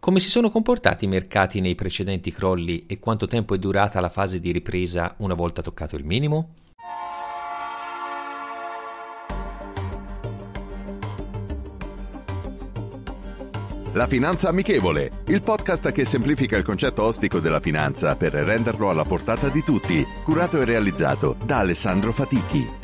Come si sono comportati i mercati nei precedenti crolli e quanto tempo è durata la fase di ripresa una volta toccato il minimo? La Finanza Amichevole, il podcast che semplifica il concetto ostico della finanza per renderlo alla portata di tutti, curato e realizzato da Alessandro Fatichi.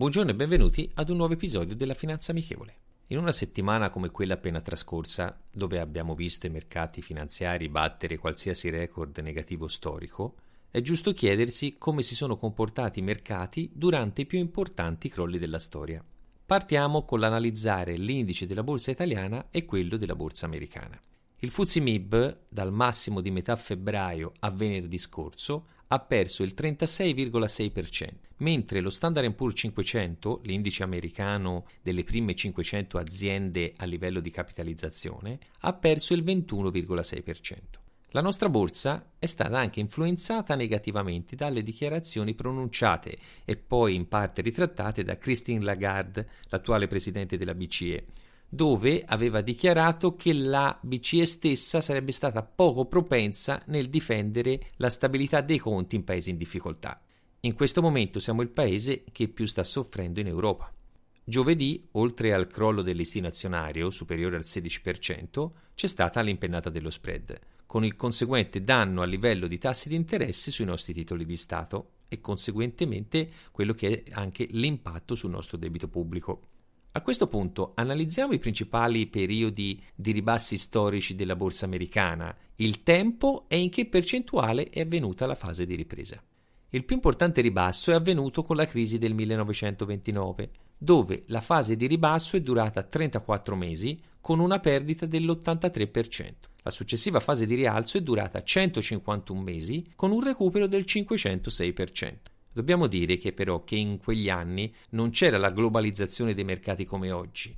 Buongiorno e benvenuti ad un nuovo episodio della Finanza Amichevole. In una settimana come quella appena trascorsa, dove abbiamo visto i mercati finanziari battere qualsiasi record negativo storico, è giusto chiedersi come si sono comportati i mercati durante i più importanti crolli della storia. Partiamo con l'analizzare l'indice della borsa italiana e quello della borsa americana. Il FTSE MIB, dal massimo di metà febbraio a venerdì scorso, ha perso il 36,6%, mentre lo Standard Poor's 500, l'indice americano delle prime 500 aziende a livello di capitalizzazione, ha perso il 21,6%. La nostra borsa è stata anche influenzata negativamente dalle dichiarazioni pronunciate e poi in parte ritrattate da Christine Lagarde, l'attuale presidente della BCE, dove aveva dichiarato che la BCE stessa sarebbe stata poco propensa nel difendere la stabilità dei conti in paesi in difficoltà. In questo momento siamo il paese che più sta soffrendo in Europa. Giovedì, oltre al crollo azionario superiore al 16%, c'è stata l'impennata dello spread, con il conseguente danno a livello di tassi di interesse sui nostri titoli di Stato e conseguentemente quello che è anche l'impatto sul nostro debito pubblico. A questo punto analizziamo i principali periodi di ribassi storici della borsa americana, il tempo e in che percentuale è avvenuta la fase di ripresa. Il più importante ribasso è avvenuto con la crisi del 1929, dove la fase di ribasso è durata 34 mesi con una perdita dell'83%. La successiva fase di rialzo è durata 151 mesi con un recupero del 506%. Dobbiamo dire che però che in quegli anni non c'era la globalizzazione dei mercati come oggi.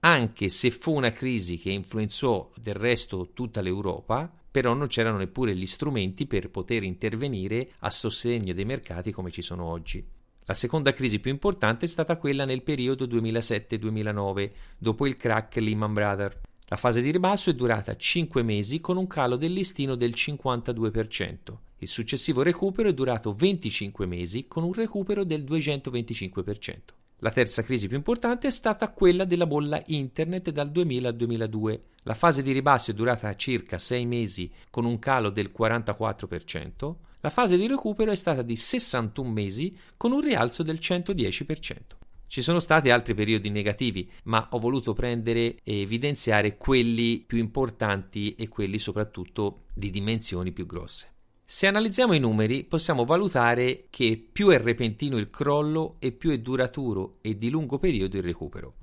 Anche se fu una crisi che influenzò del resto tutta l'Europa, però non c'erano neppure gli strumenti per poter intervenire a sostegno dei mercati come ci sono oggi. La seconda crisi più importante è stata quella nel periodo 2007-2009, dopo il crack Lehman Brothers. La fase di ribasso è durata 5 mesi con un calo del listino del 52%. Il successivo recupero è durato 25 mesi con un recupero del 225%. La terza crisi più importante è stata quella della bolla internet dal 2000 al 2002. La fase di ribasso è durata circa 6 mesi con un calo del 44%, la fase di recupero è stata di 61 mesi con un rialzo del 110%. Ci sono stati altri periodi negativi, ma ho voluto prendere e evidenziare quelli più importanti e quelli soprattutto di dimensioni più grosse. Se analizziamo i numeri possiamo valutare che più è repentino il crollo e più è duraturo e di lungo periodo il recupero.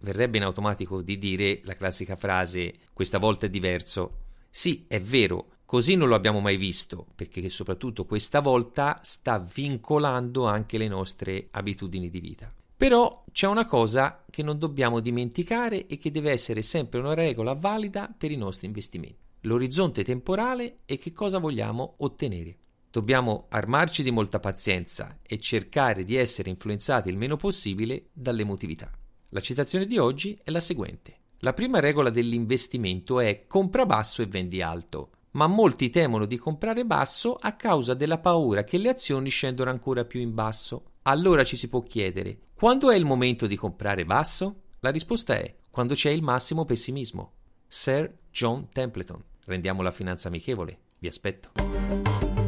Verrebbe in automatico di dire la classica frase questa volta è diverso. Sì, è vero, così non lo abbiamo mai visto, perché soprattutto questa volta sta vincolando anche le nostre abitudini di vita. Però c'è una cosa che non dobbiamo dimenticare e che deve essere sempre una regola valida per i nostri investimenti l'orizzonte temporale e che cosa vogliamo ottenere. Dobbiamo armarci di molta pazienza e cercare di essere influenzati il meno possibile dall'emotività. La citazione di oggi è la seguente. La prima regola dell'investimento è compra basso e vendi alto, ma molti temono di comprare basso a causa della paura che le azioni scendono ancora più in basso. Allora ci si può chiedere, quando è il momento di comprare basso? La risposta è quando c'è il massimo pessimismo. Sir John Templeton. Rendiamo la finanza amichevole. Vi aspetto.